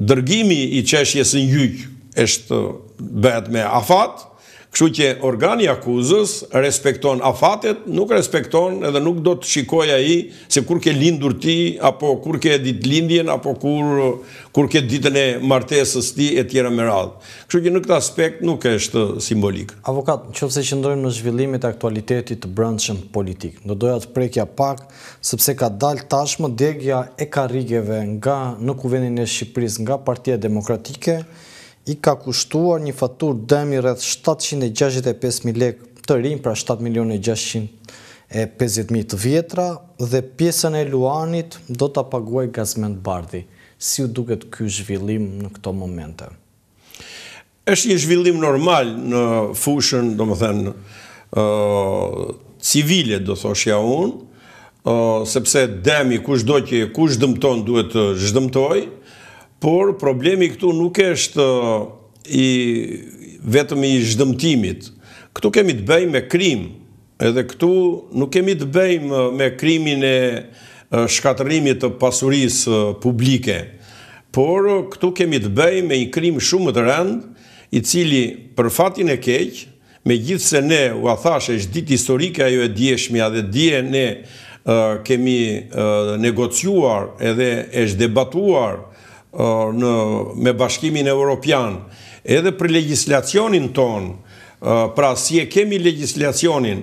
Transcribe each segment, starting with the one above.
dërgimi i qeshjes në gjyqë është bëhet me afat, Kështu që organi akuzës respekton afatet, nuk respekton edhe nuk do të shikoj a i se kur ke lindur ti, apo kur ke dit lindjen, apo kur ke ditën e martesës ti e tjera më radhë. Kështu që në këtë aspekt nuk është simbolik. Avokat, që fëse që ndrojmë në zhvillimit e aktualitetit të brëndshën politik, në doja të prekja pak, sëpse ka dal tashmë degja e karigjeve nga në kuvenin e Shqipëris nga partia demokratike, i ka kushtuar një fatur dëmi rrëth 765.000 lek të rinjë, pra 7.650.000 të vjetra, dhe pjesën e luanit do të paguaj gazment bardhi, si u duket kjo zhvillim në këto momente. Êshtë një zhvillim normal në fushën, do më thënë, civile, do thoshja unë, sepse demi, kush do që kush dëmton, duhet të zhdëmtoj, Por, problemi këtu nuk është i vetëm i zhdëmtimit. Këtu kemi të bëjmë me krim, edhe këtu nuk kemi të bëjmë me krimin e shkatërimit të pasuris publike, por këtu kemi të bëjmë me i krim shumë të rënd, i cili për fatin e keqë, me gjithë se ne u a thash e shdit historike ajo e djeshme, dhe dje ne kemi negociuar edhe e shdebatuar me bashkimin e Europian, edhe për legislacionin ton, uh, pra si e kemi legislacionin,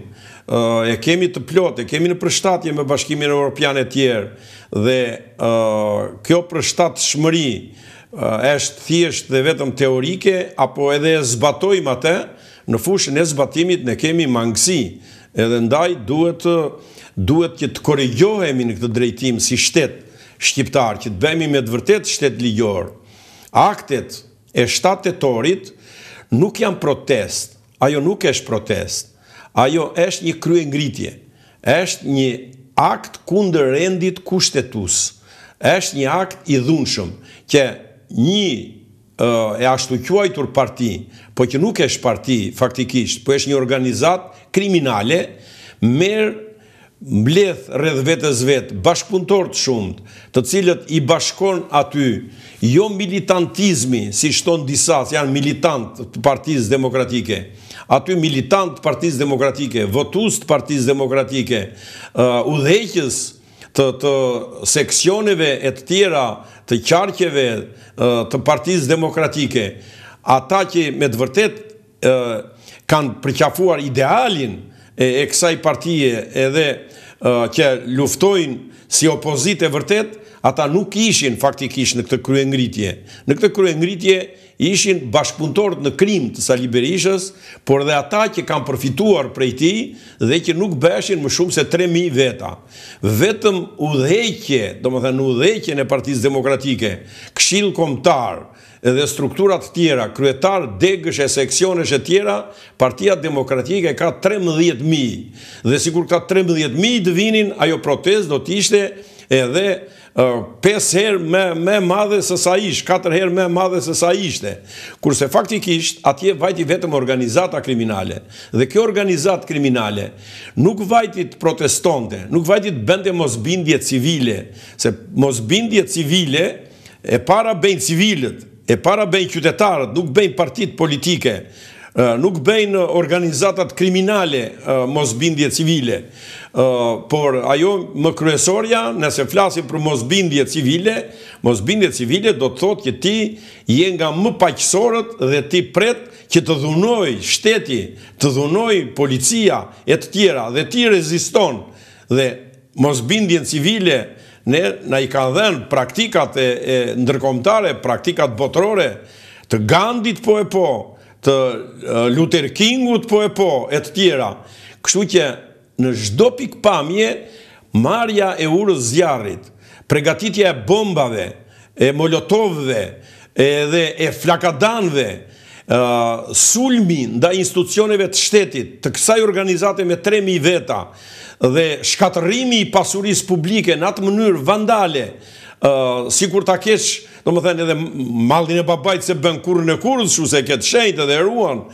uh, e kemi të plot, e kemi në përshtatje me bashkimin e Europian e tjerë, dhe uh, kjo përshtat shmëri është thjesht dhe vetëm teorike, apo edhe e zbatojmë atë, në fushën e zbatimit ne kemi mangësi, edhe ndaj duhet të korejohemi në këtë drejtim si shtetë, shqiptar që të bëhemi me të vërtet shtet ligjor. Aktet e shtatëtorit nuk janë protest. Ajo nuk është protest. Ajo është një kryengritje. Është një akt kundër rendit kushtetues. Është një akt i dhunshëm që një e ashtu quajtur parti, po që nuk është parti faktikisht, po është një organizat kriminale, merë mbleth rrëdhë vetës vetë, bashkëpuntorët shumët, të cilët i bashkon aty, jo militantizmi, si shtonë disa, si janë militant të partizë demokratike, aty militant të partizë demokratike, votus të partizë demokratike, u uh, të seksioneve e të tjera, të qarkjeve uh, të partizë demokratike, ata që me të vërtet uh, kanë përqafuar idealin e kësaj partije edhe që luftojnë si opozit e vërtet, ata nuk ishin faktikisht në këtë krye ngritje. Në këtë krye ngritje ishin bashkëpuntorët në krim të Sali Berishës, por dhe ata që kam përfituar prej ti dhe që nuk bëshin më shumë se 3.000 veta. Vetëm u dhejkje, do më thënë u në partijës demokratike, këshilë komtarë, edhe strukturat tjera, kryetar, degësh, e seksionesh e tjera, partia demokratike ka 13.000. Dhe kur ka 13.000 të vinin, ajo protez do t'ishte edhe pes her me madhe se sa ishte, katër her me madhe se sa ishte, kurse faktikisht atje vajti vetëm organizata kriminale dhe kjo organizat kriminale nuk vajti të protestonte nuk vajti të bende mosbindje civile, se mosbindje civile e para bëjnë civilet, e para bëjnë qytetarët, nuk bëjnë partit politike, nuk bëjnë organizatat kriminale mosbindje civile, por ajo më kryesorja, nëse flasim për mosbindje civile, mosbindje civile do të thotë që ti je nga më paqësorët dhe ti pretë që të dhunoj shteti, të dhunoj policia e të tjera, dhe ti reziston dhe mosbindjen civile ne na i kanë dhenë praktikat e ndërkomtare, praktikat botërore, të Gandit po e po, të Luther Kingut po e po, e të tjera. Kështu që në zdo pik pamje, marja e urës zjarit, pregatitja e bombave, e molotovve, edhe e flakadanve, sulmi nda institucioneve të shtetit, të kësaj organizate me 3.000 veta, dhe shkatërimi i pasuris publike në atë mënyrë vandale, si kur ta keqë, do më thënë edhe Maldin e babajtë se bën kurë në kurë, shu se këtë shenjtë dhe eruan,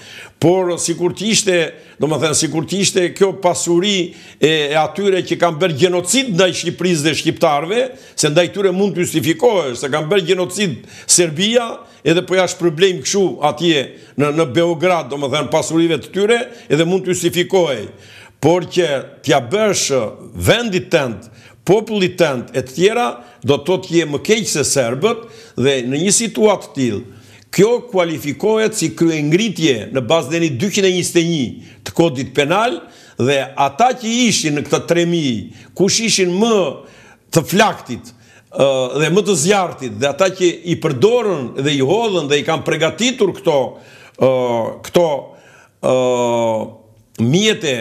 por si kur t'ishte, do më thënë, si kur t'ishte kjo pasuri e atyre që kam bërë genocid ndaj Shqipëriz dhe Shqiptarve, se ndaj tyre mund të justifikohesh, se kam bërë genocid Serbia, edhe po është problem këshu atje në Beograd, do më thënë, pasurive të tyre, edhe mund të justifikohesh por që t'ja bësh uh, vendit tënd, popullit tënd e tjera, do të t'je më keqë se serbët, dhe në një situatë t'il, kjo kualifikohet si krye ngritje në bazë dhe një 221 të kodit penal, dhe ata që ishin në këta 3.000, kush ishin më të flaktit uh, dhe më të zjartit, dhe ata që i përdorën dhe i hodhën dhe i kam pregatitur këto uh, këto këto mjetë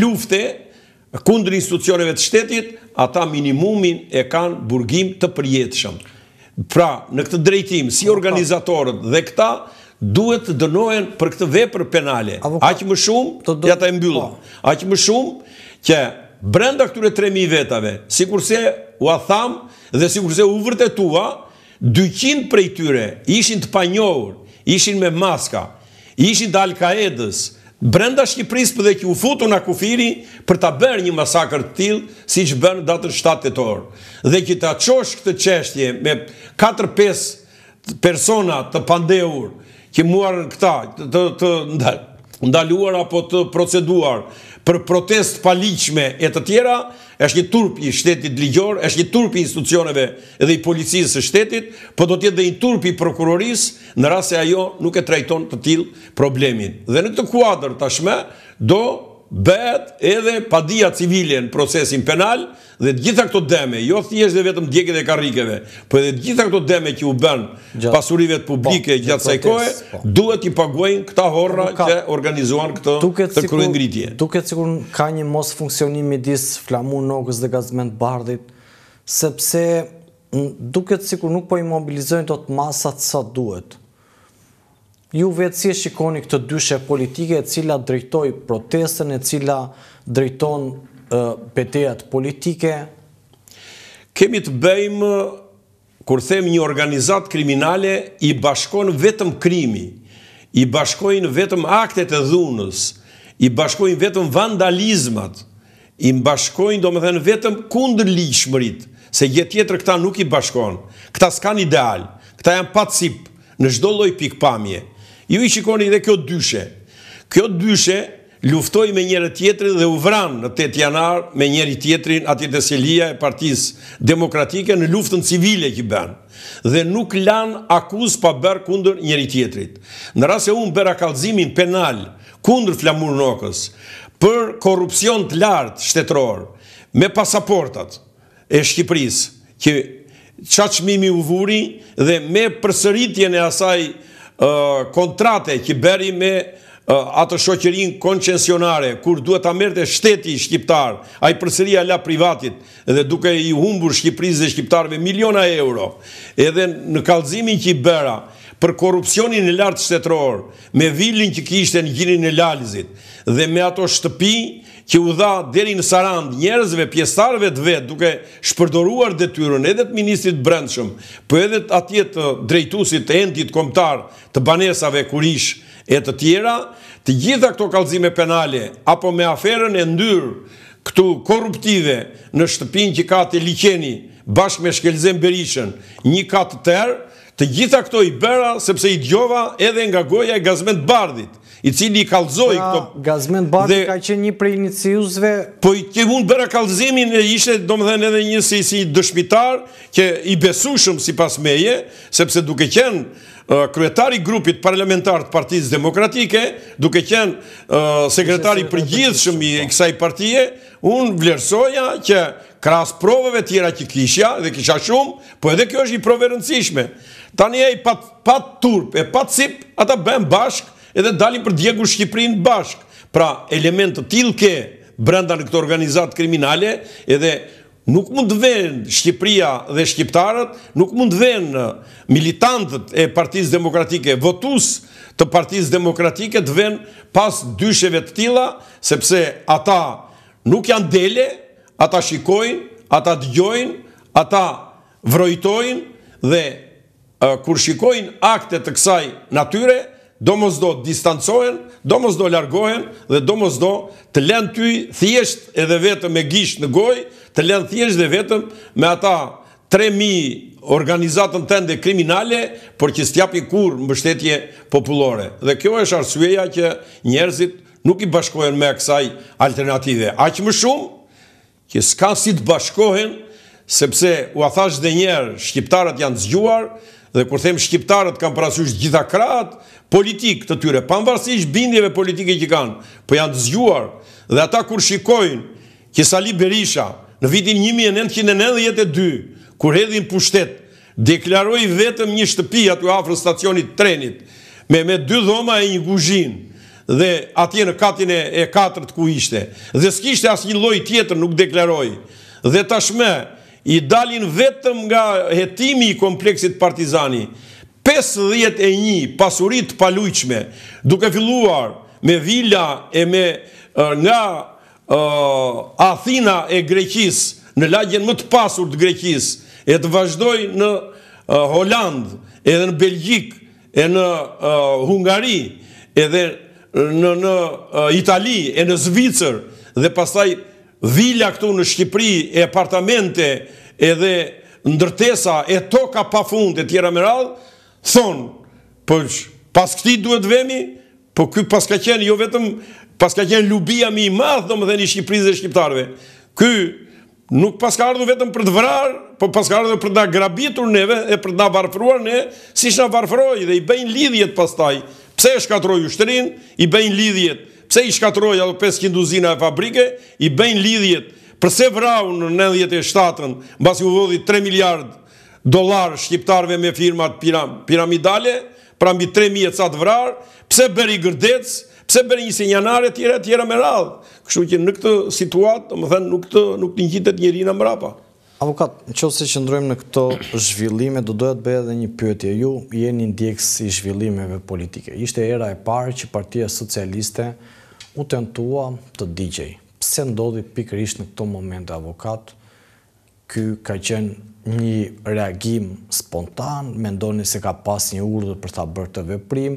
lufte kundër institucioneve të shtetit, ata minimumin e kanë burgim të përjetëshëm. Pra, në këtë drejtim, si organizatorët dhe këta, duhet të dënojen për këtë vepër penale. Aqë më shumë, të do... e po. aqë më shumë që brenda këture 3.000 vetave, si kurse u a thamë dhe si kurse u vërtetua, 200 prej tyre ishin të panjohur, ishin me maska, ishin të Al-Kaedës, brenda Shqipëris për dhe u futu në kufiri për ta bërë një masakër të tilë si që bërë datër 7 të Dhe që ta qosh këtë qeshtje me 4-5 persona të pandeur që në këta të ndaluar apo të proceduar për protest paliqme e të tjera, është një turp i shtetit ligjor, është një turp i institucioneve edhe i policisë së shtetit, për po do tjetë dhe i turp i prokuroris në rase ajo nuk e trajton të til problemin. Dhe në të kuadrë tashme, do bëhet edhe padia civile në procesin penal dhe gjitha këto deme, jo thjesht dhe vetëm djekit e karikeve, për po edhe gjitha këto deme që u bënë pasurive të publike po, gjatë sajkoje, po. duhet i paguajnë këta horra që organizuan këto të kruin gritje. Duket sikur ka një mos funksionimi disë flamu në dhe gazment bardit, sepse duket sikur nuk po i mobilizojnë të të masat sa duhet ju vetë si e shikoni këtë dyshe politike e cila drejtoj protestën e cila drejton petejat politike? Kemi të bëjmë, kur them një organizat kriminale, i bashkon vetëm krimi, i bashkojnë vetëm aktet e dhunës, i bashkojnë vetëm vandalizmat, i bashkojnë do më dhenë vetëm kundër liqëmërit, se jetë jetër këta nuk i bashkojnë, këta s'kan ideal, këta janë patësip në shdo loj pikpamje ju i shikoni dhe kjo dyshe. Kjo dyshe luftoj me njëre tjetrin dhe u vran në 8 janar me njëri tjetrin ati selia e partiz demokratike në luftën civile ki ben. Dhe nuk lan akuz pa bërë kundër njëri tjetrit. Në rase unë bërë akalzimin penal kundër flamur nokës për korupcion të lartë shtetror me pasaportat e Shqipëris që qaqmimi u vuri dhe me përsëritjen e asaj kontrate që beri me atë shokërin koncensionare, kur duhet ta merte shteti shqiptar, a i përseria la privatit, edhe duke i humbur shqipriz dhe shqiptarve miliona euro, edhe në kalzimin që i bera, për korupcionin e lartë shtetëror, me villin që kishtë e gjinin e lalizit dhe me ato shtëpi, që u dha deri në Sarand njerëzve pjesëtarëve të vet duke shpërdoruar detyrën edhe të ministrit të brendshëm, po edhe atje të drejtuesit të endit kombëtar të banesave kurish e të tjera, të gjitha këto kallëzime penale apo me aferën e ndyr këtu korruptive në shtëpinë që ka te liçeni bashkë me Shkelzem Berishën, një katë të tërë, të gjitha këto i bëra sepse i djova edhe nga goja e Gazmend bardhit, i cili i kalzoj pra, këto... Gazmen Bati ka qenë një prej iniciusve... Po i të mund bëra kalzimin e ishte, do më dhenë edhe një si dëshmitar, që i besushëm si pas meje, sepse duke qenë kryetari grupit parlamentar të partiz demokratike, duke qenë sekretari përgjithshëm i po. kësaj partije, unë vlerësoja që krasë proveve tjera që kisha dhe kisha shumë, po edhe kjo është një prove rëndësishme. Tani e i pat turp, e pat sip, ata bëjmë bashkë edhe dalin për Djegu Shqiprin bashk. Pra, të tilë ke brenda në këtë organizatë kriminale, edhe nuk mund të vend Shqipria dhe Shqiptarët, nuk mund të vend militantët e partiz demokratike, votus të partiz demokratike të venë pas dysheve të tila, sepse ata nuk janë dele, ata shikojnë, ata dëgjojnë, ata vrojtojnë dhe kur shikojnë akte të kësaj natyre, do mos do distancohen, do mos do largohen dhe do mos do të lënë ty thjesht edhe vetëm me gisht në gojë, të lënë thjesht edhe vetëm me ata 3000 organizatën tënde kriminale për që stjapi kur mbështetje populore. Dhe kjo është arsueja që njerëzit nuk i bashkohen me kësaj alternative. A që më shumë, që s'ka si të bashkohen, sepse u a thash dhe njerë, shqiptarët janë zgjuar, dhe kur them shqiptarët kanë parasysh gjitha krahat politik të tyre, pavarësisht bindjeve politike që kanë, po janë të zgjuar dhe ata kur shikojnë që Sali Berisha në vitin 1992 kur hedhin pushtet, deklaroi vetëm një shtëpi aty afër stacionit trenit me me dy dhoma e një guzhin dhe atje në katin e katërt ku ishte dhe s'kishte as një lloj tjetër nuk deklaroi dhe tashmë i dalin vetëm nga jetimi i kompleksit partizani, 51 pasurit paluqme, duke filluar me villa e me nga Athina e Greqis, në lagjen më të pasur të Greqis, e të vazhdoj në Holland, edhe në Belgjik, e në Hungari, edhe në Itali, e në Zvicër, dhe pasaj vila këtu në Shqipëri, e apartamente, edhe ndërtesa, e toka pa fund, e tjera më radhë, thonë, përsh, po, pas këti duhet vemi, po këj pas ka qenë, jo vetëm, pas ka qenë lubia mi madhë, do më dhe një Shqipëri dhe Shqiptarve, këj, nuk pas ka ardhë vetëm për të vrarë, po pas ka ardhë për të grabitur neve, e për të da varfruar ne, si shna varfruar, dhe i bejnë lidhjet pas taj, pse e shkatroj ushtërin, i bejnë lidhjet, pse i shkatroj ato 500 duzina e fabrike, i bëjnë lidhjet, përse vrau në 97-ën, basi u vodhi 3 miliard dolar shqiptarve me firmat piramidale, pra mbi 3.000 e catë vrarë, pse bëri gërdec, pse bëri një sinjanare tjera tjera me radhë. Kështu që në këtë situatë, më thënë, nuk të njitet njëri në mrapa. Avokat, në qovë se që ndrojmë në këto zhvillime, do dojë të bëja dhe një pyetje. Ju jeni ndjekës i zhvillimeve politike. Ishte era e parë që partia socialiste u tentua të digjej. Pse ndodhi pikër ishtë në këto momente, avokat, ky ka qenë një reagim spontan, me ndoni se ka pas një urdhë për ta bërë të veprim,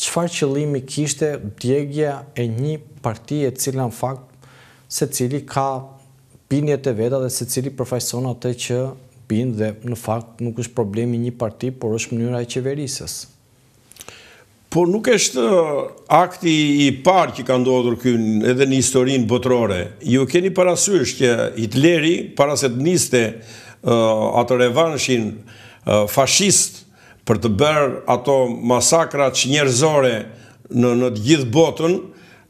qëfar qëllimi kishte djegja e një partije cilën fakt se cili ka binjet e veta dhe se cili përfajson atë që bin dhe në fakt nuk është problemi një parti, por është mënyra e qeverisës. Por nuk është akti i parë që ka ndodhur kënë edhe një historinë botërore. Ju keni parasysh që Hitleri, paraset niste atë revanshin fashist për të bërë ato masakra që njerëzore në të gjithë botën,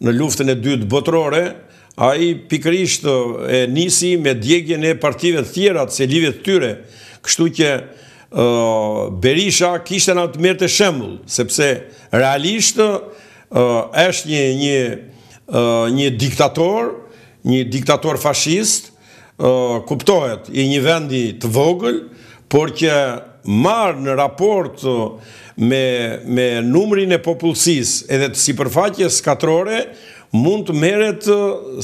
në luftën e dytë botërore, a i pikrisht e nisi me djegjen e partive të tjera të selive të tyre, kështu që Berisha kishtë në të mërë të shemblë, sepse realisht është një një diktator, një diktator fashist, kuptohet i një vendi të vogël, por që marë në raport me numrin e popullësis edhe të si përfaqje skatrore, mund të meret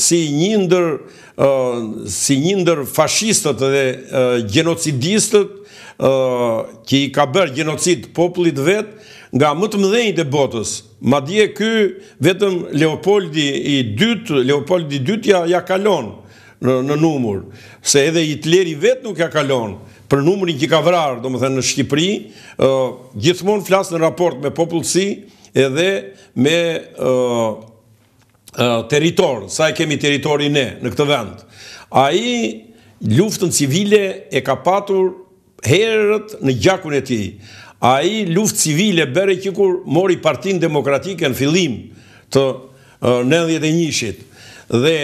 si njëndër si njëndër fashistët dhe genocidistët që i ka bërë genocid poplit vetë nga më të mëdhenjit e botës ma dje ky vetëm Leopoldi i dytë Leopoldi i dytë ja kalon në numur se edhe Hitler i vetë nuk ja kalon për numurin që ka vrarë do më thënë në Shqipëri gjithmonë flasë në raport me popullësi edhe me teritor, sa e kemi teritori ne në këtë vend, a i luftën civile e ka patur herët në gjakun e ti, a i luftë civile bere që kur mori partin demokratike në filim të nëndjet e njëshit, dhe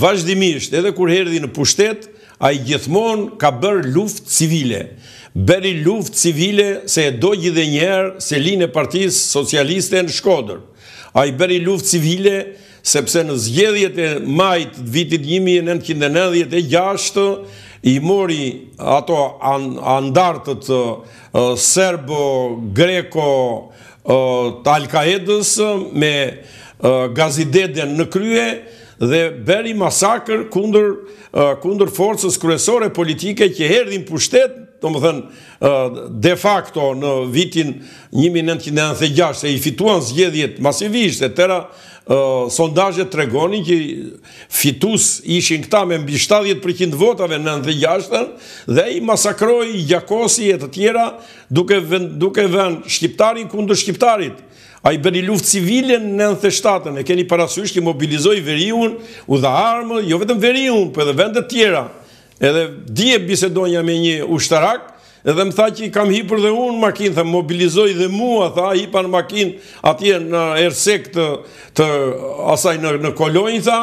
vazhdimisht edhe kur herëdi në pushtet, a i gjithmon ka bërë luftë civile, beri luftë civile se e dojgjë dhe njerë se linë e partisë socialiste në shkodër, a i beri luftë civile e sepse në zgjedhjet e majt vitit 1996 i mori ato andartët serbo, greko të me gazideden në krye dhe beri masakër kundër forcës kryesore politike që herdin pushtet të më thënë de facto në vitin 1996 e i fituan zgjedhjet masivisht e tëra sondajët të regonin që fitus ishin këta me mbi 70% votave në nëndë dhe jashtën dhe i masakroj jakosi e të tjera duke vend shqiptarin kundër shqiptarit. A i bëni luft civilin në nëndë dhe shtatën, e keni parasysh që mobilizoj veriun u dhe armë, jo vetëm veriun, për po dhe vendet tjera. Edhe di e bisedonja me një ushtarak, Edhe më tha që i kam hipër dhe unë makinë, thë mobilizoj dhe mua, thë a hipa në makinë atje në ersek të asaj në kolonjë, thë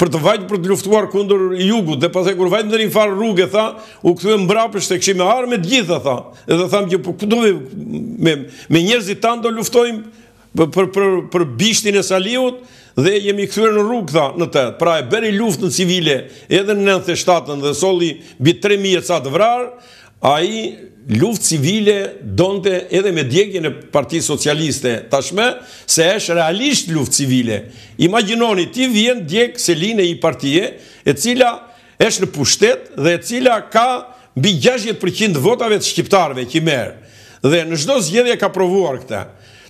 për të vajtë për të luftuar kundër jugut dhe pas e kur vajtë në rinfarë rrugë, thë u këtë e mbrapë, e këshime arme të gjitha, thë edhe thamë që për po këtë me njerëzit tanë do luftojmë për bishtin e saliut, dhe jemi këthyre në rrugë, tha, në të, pra e beri në civile edhe në 97-ën dhe soli bitë 3.000 e vrarë, a i luft civile donte edhe me djegjën e parti socialiste tashme, se është realisht luft civile. Imaginoni, ti vjen djegë se e i partije, e cila është në pushtet dhe e cila ka bi 60% votave të shqiptarve që i merë. Dhe në shdo zgjedhje ka provuar këta.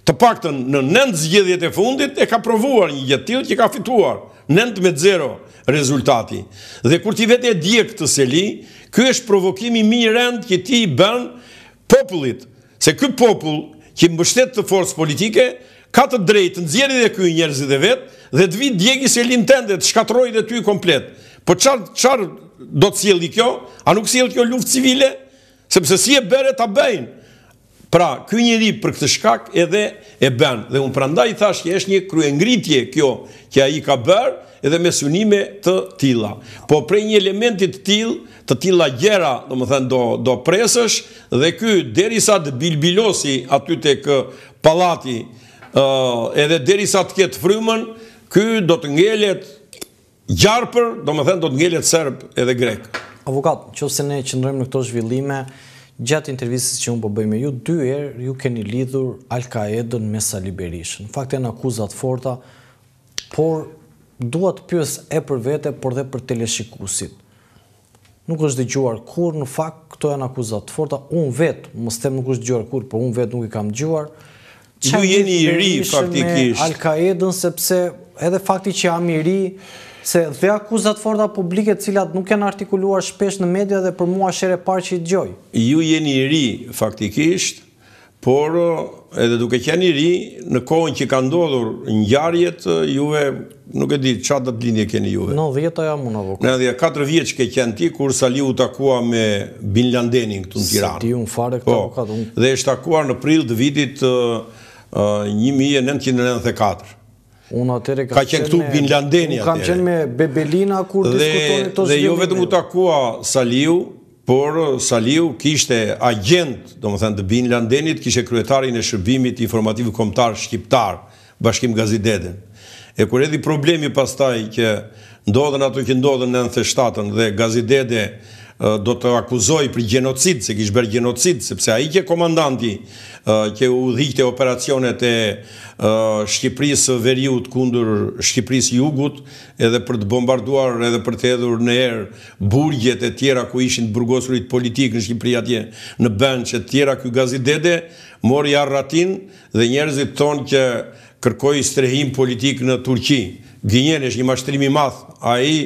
Të pak të në nëndë zgjedhjet e fundit e ka provuar një gjithë që ka fituar. Nëndë me zero rezultati. Dhe kur ti vete e djekë të seli, Ky është provokimi më i rëndë që ti i bën popullit, se ky popull që mbështet të forcë politike ka të drejtë të nxjerrë dhe këy njerëzit e vet dhe të vi djegi se lin tende të shkatërrojë dhe ty komplet. Po qarë çfarë do të sjellë kjo? A nuk sjell kjo luftë civile? Sepse si e bëre ta bëjnë. Pra, ky njerëz për këtë shkak edhe e bënë. Dhe unë prandaj i thashë që është një kryengritje kjo që a i ka bërë edhe me sunime të tila. Po prej një elementit të tila, të tila gjera, do më thënë, do presësh, dhe kjo deri sa të bilbilosi aty uh, uh, të kë palati, edhe deri sa të kjetë frymën, kjo do të ngellet gjarëpër, do më thënë, do të ngellet sërbë edhe grekë. Avokat, që se ne qëndrojmë në këto zhvillime, Gjatë intervjisi që unë po bëjmë e ju, dy erë ju keni lidhur Al-Qaedën me Sali Berishën. Në fakt e në akuzat forta, por duat pjës e për vete, por dhe për teleshikusit. Nuk është dhe gjuar kur, në fakt këto e në akuzat forta, unë vetë, më stem nuk është gjuar kur, por unë vetë nuk i kam gjuar. Ju jeni i ri, faktikisht. Al-Qaedën, sepse edhe fakti që jam i ri, se dhe akuzat forta publike cilat nuk janë artikuluar shpesh në media dhe për mua shere par që i gjoj. Ju jeni i ri faktikisht, por edhe duke qenë i ri, në kohën që ka ndodhur një juve nuk e di qatë linje keni juve. Në dhjeta ja muna vokë. Në dhjeta, që vjeqë ke qenë ti, kur sali u takua me Bin Landenin këtu në Tiranë. Se ti unë fare këta po, vokat unë. Dhe ishtë takuar në prill të vitit 1994. Unë atëre ka qenë këtu Bin Ladeni atëre. Kam qenë me Bebelina kur diskutonin të zgjidhur. Dhe jo vetëm u takua Saliu, por Saliu kishte agent, domethënë të Bin Ladenit, kishte kryetarin e shërbimit informativ kombëtar shqiptar, Bashkim Gazideden. E kur edhi problemi pastaj që ndodhen ato që ndodhen në 97-ën dhe Gazidede do të akuzoj për genocid, se kishë bërë genocid, sepse a i kje komandanti kje u dhikte operacionet e Shqipërisë veriut kundur Shqipërisë jugut, edhe për të bombarduar, edhe për të edhur në erë burgjet e tjera ku ishin të burgosurit politikë në Shqipëri atje në bënd që tjera kjo gazidede, mori arratin dhe njerëzit tonë kje kërkoj strehim politikë në Turqi. Gjenjen është një mashtrimi math, a i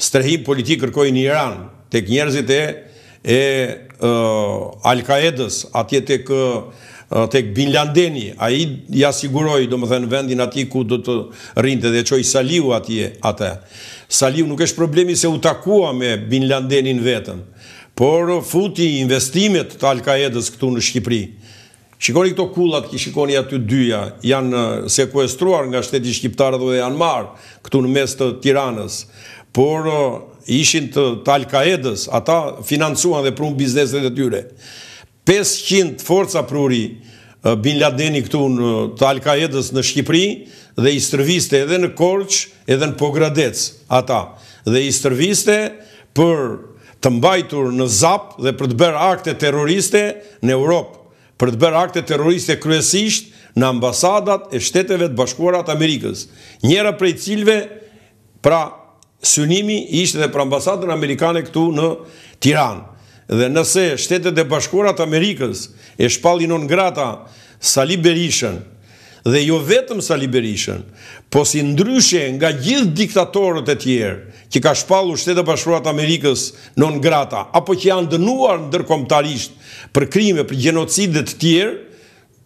strehim politikë kërkoj në Iranë, tek njerëzit e e al atje tek tek Bin Landeni, a i jasiguroj do më thënë, vendin ati ku do të rinte dhe qoj Saliu atje, ata. Saliu nuk është problemi se u takua me Bin Landenin vetën, por futi investimet të Alkaedës këtu në Shqipëri. Shikoni këto kullat, ki shikoni aty dyja, janë sekuestruar nga shteti shqiptarë dhe janë marë këtu në mes të tiranës, por ishin të Al-Qaedës, ata financuan dhe prunë bizneset e tyre. 500 forca pruri eh, Bin Ladeni këtu në Al-Qaedës në Shqipëri dhe i stërviste edhe në Korç, edhe në Pogradec, ata. Dhe i stërviste për të mbajtur në ZAP dhe për të bërë akte terroriste në Europë, për të bërë akte terroriste kryesisht në ambasadat e shteteve të bashkuarat Amerikës. Njera prej cilve, pra synimi ishte dhe për ambasadën Amerikane këtu në Tiran. Dhe nëse shtetet e bashkurat Amerikës e shpallin on grata Sali Berishën dhe jo vetëm Sali Berishën, po si ndryshe nga gjithë diktatorët e tjerë që ka shpallu shtetet e bashkurat Amerikës në ngrata, grata, apo që janë dënuar në dërkomtarisht për krime, për genocidet tjerë,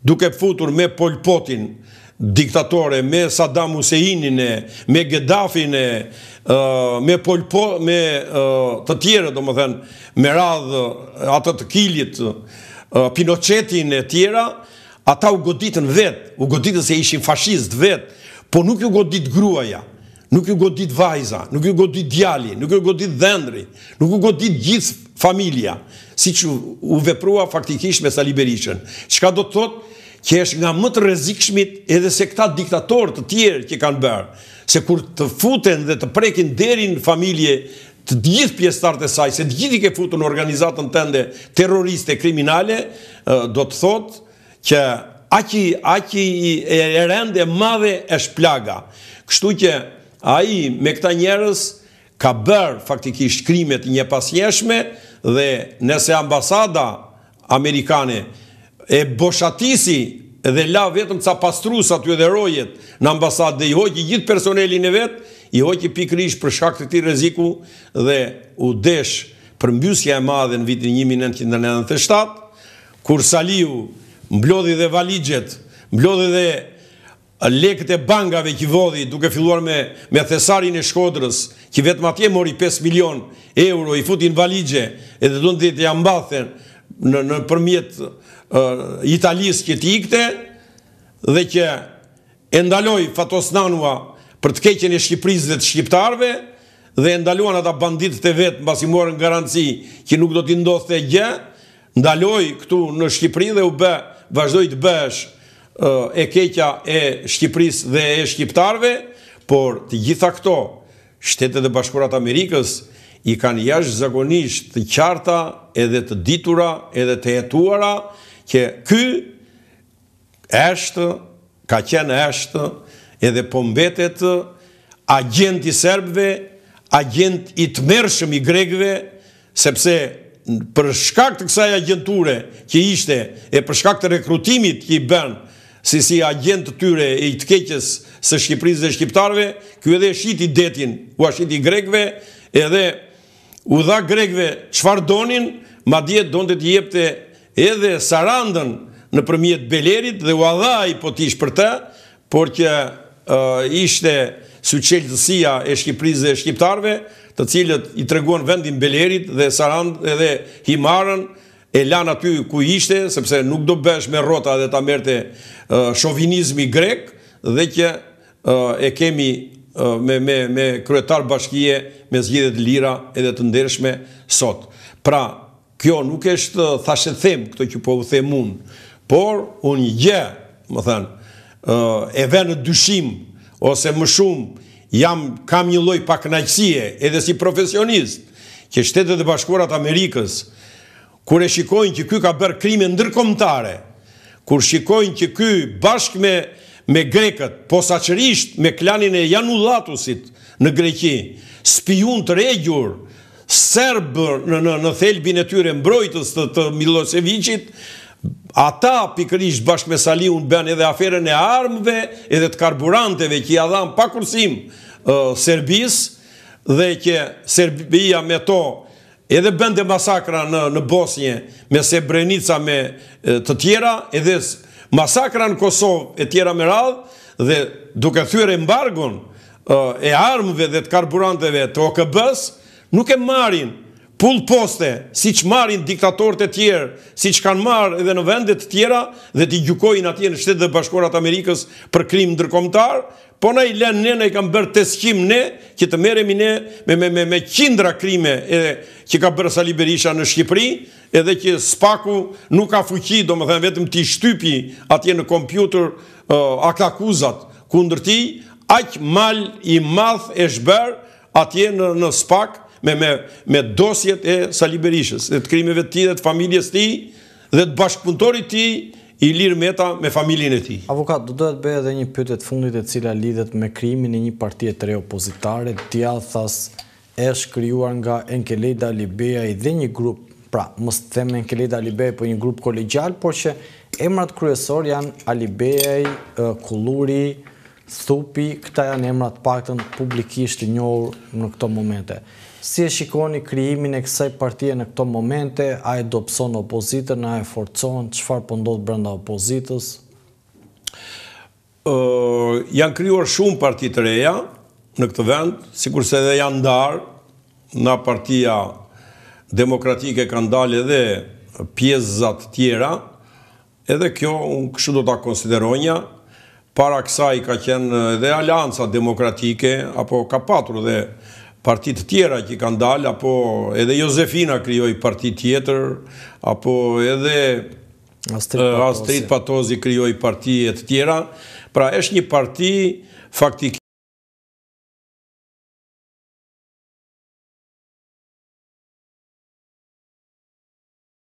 duke futur me polpotin, diktatore, me Saddam Huseinin, me Gaddafin, me Polpo, me të tjere, do më thënë, me radhë atët kilit, Pinochetin e tjera, ata u goditën vetë, u goditën se ishin fashist vetë, po nuk ju godit gruaja, nuk ju godit vajza, nuk ju godit djali, nuk ju godit dhendri, nuk ju godit gjithë familja, si që u veprua faktikisht me Saliberishën. Qka do të thotë, që është nga më të rezikshmit edhe se këta diktatorë të tjerë që kanë bërë, se kur të futen dhe të prekin derin familje të gjithë pjestartë e saj, se të gjithë i ke futu në organizatën të ndë terroriste kriminale, do të thotë që aki e rende madhe e shplaga. Kështu që aji me këta njerës ka bërë faktikisht krimet një pasjeshme dhe nëse ambasada amerikane e boshatisi dhe la vetëm ca pastrusa të edhe rojet në ambasat dhe i i gjithë personelin e vetë, i i pikrish për shakët të ti reziku dhe u desh për mbjusja e madhe në vitin 1997, kur Saliu mblodhi dhe valigjet, mblodhi dhe lekët e bangave që vodhi duke filluar me thesarin e shkodrës, që vetëm atje mori 5 milion euro, i futin valigje edhe dhëndit e ambathen në përmjetë, Italisë që t'i ikte dhe që e ndaloj Fatos Nanua për të keqen e Shqipërisë dhe të Shqiptarve dhe e ndaluan ata bandit të vetë në basi morën garanci që nuk do t'i ndodhë të gjë ndaloj këtu në Shqipëri dhe u bë vazhdoj të bësh e keqa e Shqipërisë dhe e Shqiptarve por të gjitha këto shtetet e bashkurat Amerikës i kanë jashë zagonisht të qarta edhe të ditura edhe të jetuara që ky është ka qenë është edhe po mbetet agent i serbëve, agent i tmerrshëm i grekëve, sepse për shkak të kësaj agjenture që ishte e për shkak të rekrutimit që i bën si si agent të tyre e i të keqës së Shqipërisë dhe Shqiptarëve, ky edhe shiti detin, u i grekëve edhe u dha grekëve çfarë donin, madje donte të jepte edhe Sarandën në përmjet Belerit dhe u adha i potish për te, por që ishte suqeltësia e Shqipëriz dhe Shqiptarve, të cilët i treguan vendin Belerit dhe Sarandën edhe Himarën, e lanë aty ku ishte, sepse nuk do bësh me rota dhe ta merte shovinizmi grek, dhe që e kemi me kryetar bashkije me zgjidhet lira edhe të ndershme sot. Pra, kjo nuk është uh, thashe them këto që po u them un, por un gjë, më thën, ë uh, e ve në dyshim ose më shumë jam kam një lloj pakënaqësie edhe si profesionist që shtetet e bashkuara të Amerikës kur e shikojnë që ky ka bërë krime ndërkombëtare, kur shikojnë që ky bashkë me me grekët, posaçërisht me klanin e latusit në Greqi, spijun të regjur, serbër në thelbin e tyre mbrojtës të Milosevicit, ata pikërisht bashkë me Saliun bën edhe aferën e armëve edhe të karburanteve që i adham pakursim Serbis dhe që Serbia me to edhe ben dhe masakra në Bosnje me Sebrenica me të tjera edhe masakra në Kosovë e tjera me radhë dhe duke thyrë e mbargun e armëve dhe të karburanteve të OKB-së, nuk e marin pull poste, si që marin diktatorët e tjerë, si që kanë marë edhe në vendet tjera, dhe t'i gjukojnë atje në shtetë dhe bashkorat Amerikës për krim ndërkomtar, po na i lenë ne, na i kam bërë teskim ne, që të meremi ne me, me, me, me kindra krime edhe që ka bërë Sali Berisha në Shqipëri, edhe që spaku nuk ka fuqi, do më thëmë vetëm t'i shtypi atje në kompjutur uh, akakuzat kundër ti, aqë mal i madh e shberë atje në, në spak me, me, me dosjet e Saliberishës, dhe të krimeve ti dhe të familjes ti, dhe të bashkëpunëtorit ti, i lirë meta me familjen e ti. Avokat, do dohet bëhe edhe një të fundit e cila lidhet me krimin e një partije të reopozitare, tja thas është krijuar nga Enkelejda Libeja i dhe një grup, pra, mos të them Enkelejda Libeja, po një grup kolegjal, por që emrat kryesor janë Alibeja, Kulluri, Thupi, këta janë emrat pakten publikisht njohur në këto momente si e shikoni krijimin e kësaj partije në këto momente, a e dopson opozitën, a e forcon, qëfar pëndodhë po brenda opozitës? Janë kryuar shumë partit të reja në këtë vend, si kurse edhe janë ndarë, na partia demokratike ka ndalë edhe pjesëzat tjera, edhe kjo, unë këshu do të konsideronja, para kësaj ka qenë edhe alianca demokratike, apo ka patur edhe partit tjera që i kanë dalë, apo edhe Josefina kryoj partit tjetër, apo edhe Astrid Patozi kryoj partit tjera, pra është një parti faktik.